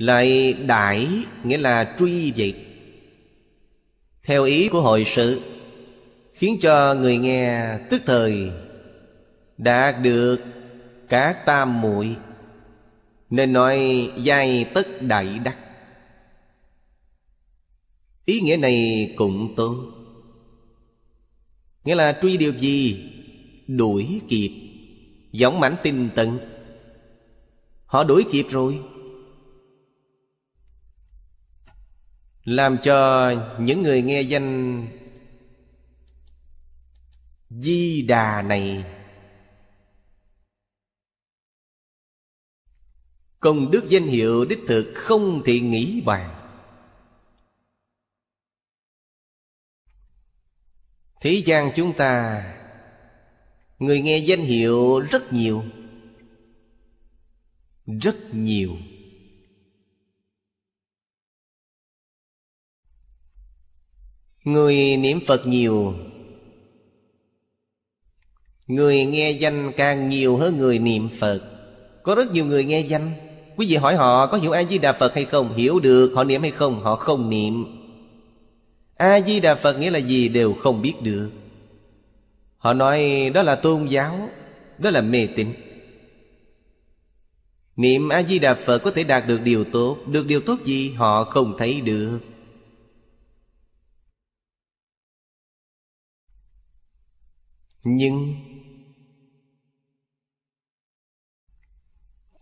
lại đãi nghĩa là truy diệt theo ý của hội sự khiến cho người nghe tức thời đạt được các tam muội nên nói giai tất đại đắc ý nghĩa này cũng tốt nghĩa là truy điều gì đuổi kịp giống mảnh tinh tận họ đuổi kịp rồi làm cho những người nghe danh di đà này công đức danh hiệu đích thực không thể nghĩ bàn thế gian chúng ta người nghe danh hiệu rất nhiều rất nhiều Người niệm Phật nhiều Người nghe danh càng nhiều hơn người niệm Phật Có rất nhiều người nghe danh Quý vị hỏi họ có hiểu A-di-đà Phật hay không Hiểu được họ niệm hay không Họ không niệm A-di-đà Phật nghĩa là gì đều không biết được Họ nói đó là tôn giáo Đó là mê tín Niệm A-di-đà Phật có thể đạt được điều tốt Được điều tốt gì họ không thấy được nhưng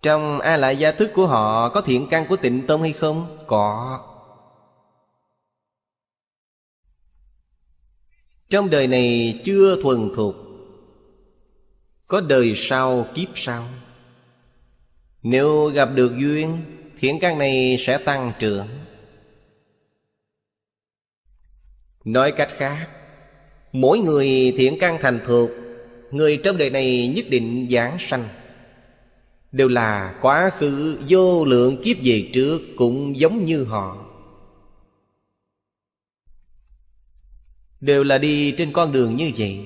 trong a lại gia thức của họ có thiện căn của tịnh tông hay không có trong đời này chưa thuần thục có đời sau kiếp sau nếu gặp được duyên thiện căn này sẽ tăng trưởng nói cách khác Mỗi người thiện căn thành thuộc Người trong đời này nhất định giảng sanh Đều là quá khứ vô lượng kiếp về trước Cũng giống như họ Đều là đi trên con đường như vậy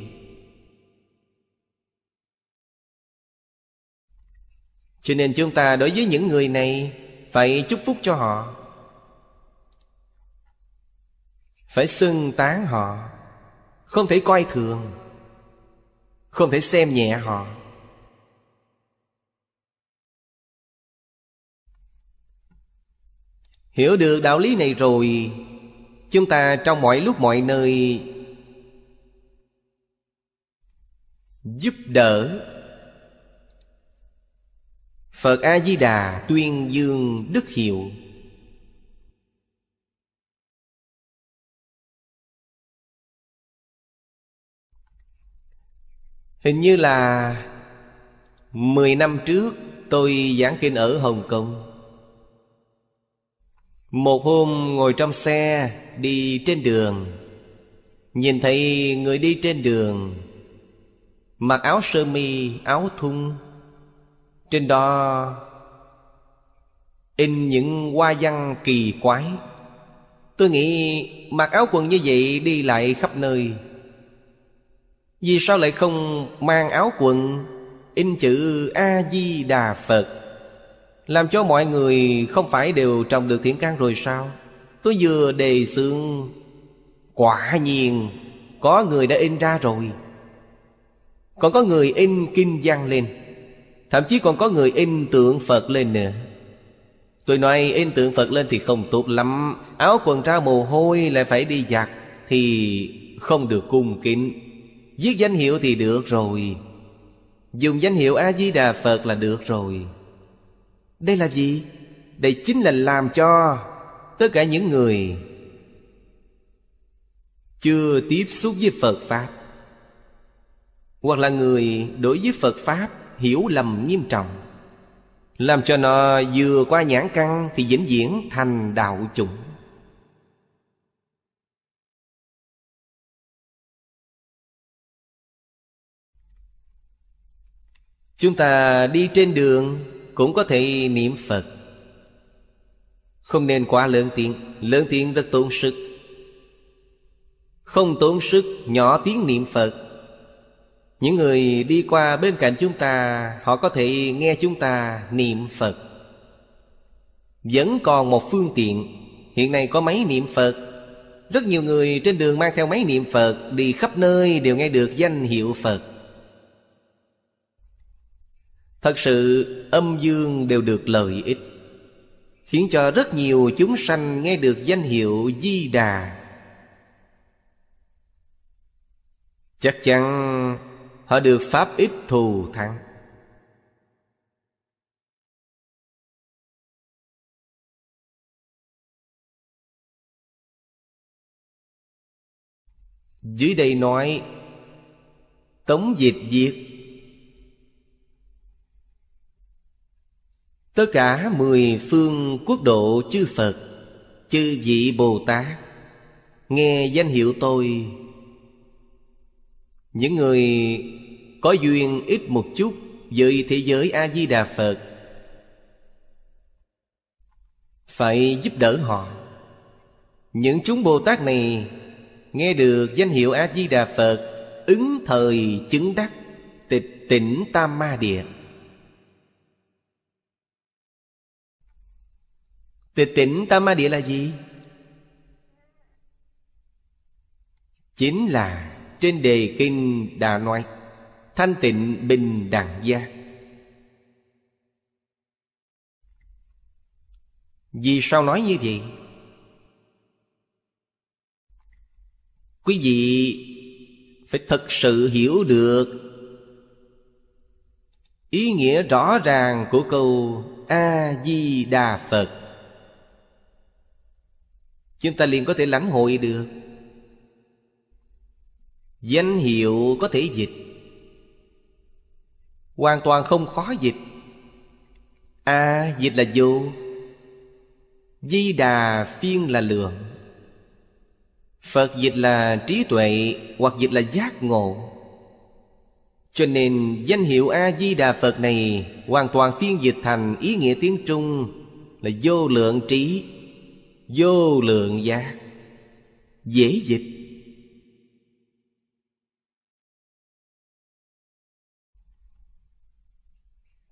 Cho nên chúng ta đối với những người này Phải chúc phúc cho họ Phải xưng tán họ không thể coi thường không thể xem nhẹ họ hiểu được đạo lý này rồi chúng ta trong mọi lúc mọi nơi giúp đỡ phật a di đà tuyên dương đức hiệu Hình như là mười năm trước tôi giảng kinh ở Hồng Kông Một hôm ngồi trong xe đi trên đường Nhìn thấy người đi trên đường Mặc áo sơ mi, áo thun Trên đó In những hoa văn kỳ quái Tôi nghĩ mặc áo quần như vậy đi lại khắp nơi vì sao lại không mang áo quần In chữ A-di-đà Phật Làm cho mọi người không phải đều trồng được thiện căn rồi sao Tôi vừa đề xương Quả nhiên Có người đã in ra rồi Còn có người in kinh văn lên Thậm chí còn có người in tượng Phật lên nữa Tôi nói in tượng Phật lên thì không tốt lắm Áo quần ra mồ hôi lại phải đi giặt Thì không được cung kính Viết danh hiệu thì được rồi Dùng danh hiệu A-di-đà Phật là được rồi Đây là gì? Đây chính là làm cho Tất cả những người Chưa tiếp xúc với Phật Pháp Hoặc là người đối với Phật Pháp Hiểu lầm nghiêm trọng Làm cho nó vừa qua nhãn căng Thì vĩnh viễn thành đạo chủng Chúng ta đi trên đường Cũng có thể niệm Phật Không nên quá lớn tiếng Lớn tiếng rất tốn sức Không tốn sức nhỏ tiếng niệm Phật Những người đi qua bên cạnh chúng ta Họ có thể nghe chúng ta niệm Phật Vẫn còn một phương tiện Hiện nay có máy niệm Phật Rất nhiều người trên đường mang theo máy niệm Phật Đi khắp nơi đều nghe được danh hiệu Phật Thật sự âm dương đều được lợi ích Khiến cho rất nhiều chúng sanh nghe được danh hiệu Di Đà Chắc chắn họ được Pháp ít thù thắng Dưới đây nói Tống diệt diệt Tất cả mười phương quốc độ chư Phật Chư vị Bồ Tát Nghe danh hiệu tôi Những người có duyên ít một chút Với thế giới A-di-đà Phật Phải giúp đỡ họ Những chúng Bồ Tát này Nghe được danh hiệu A-di-đà Phật Ứng thời chứng đắc Tịch tỉnh Tam Ma Địa Tịch tỉnh tam ma địa là gì? Chính là trên đề kinh Đà nói Thanh tịnh bình đẳng gia Vì sao nói như vậy? Quý vị phải thật sự hiểu được Ý nghĩa rõ ràng của câu A-di-đà Phật Chúng ta liền có thể lắng hội được Danh hiệu có thể dịch Hoàn toàn không khó dịch A à, dịch là vô Di đà phiên là lượng Phật dịch là trí tuệ Hoặc dịch là giác ngộ Cho nên danh hiệu A-di-đà Phật này Hoàn toàn phiên dịch thành ý nghĩa tiếng Trung Là vô lượng trí vô lượng giác dễ dịch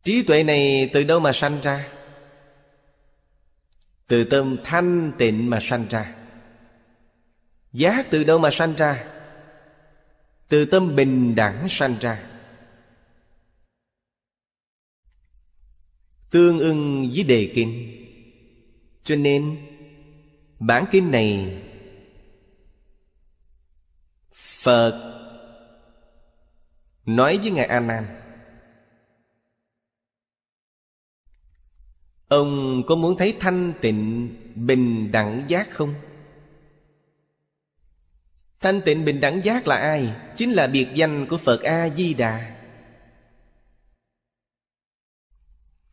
trí tuệ này từ đâu mà sanh ra từ tâm thanh tịnh mà sanh ra giác từ đâu mà sanh ra từ tâm bình đẳng sanh ra tương ưng với đề kinh cho nên Bản kinh này Phật Nói với Ngài A Nan Ông có muốn thấy thanh tịnh bình đẳng giác không? Thanh tịnh bình đẳng giác là ai? Chính là biệt danh của Phật A-di-đà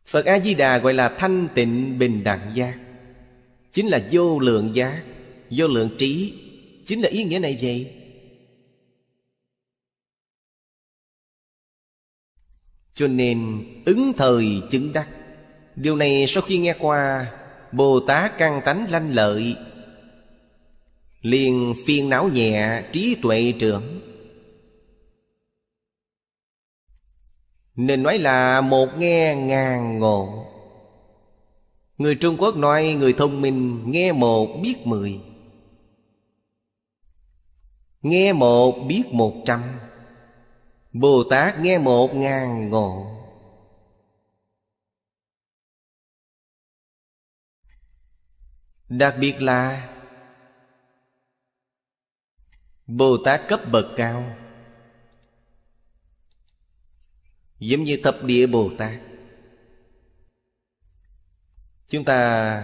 Phật A-di-đà gọi là thanh tịnh bình đẳng giác chính là vô lượng giác vô lượng trí chính là ý nghĩa này vậy cho nên ứng thời chứng đắc điều này sau khi nghe qua bồ tát căn tánh lanh lợi liền phiền não nhẹ trí tuệ trưởng nên nói là một nghe ngàn ngộ Người Trung Quốc nói người thông minh nghe một biết mười Nghe một biết một trăm Bồ Tát nghe một ngàn ngộ Đặc biệt là Bồ Tát cấp bậc cao Giống như thập địa Bồ Tát chúng ta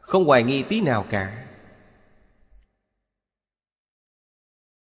không hoài nghi tí nào cả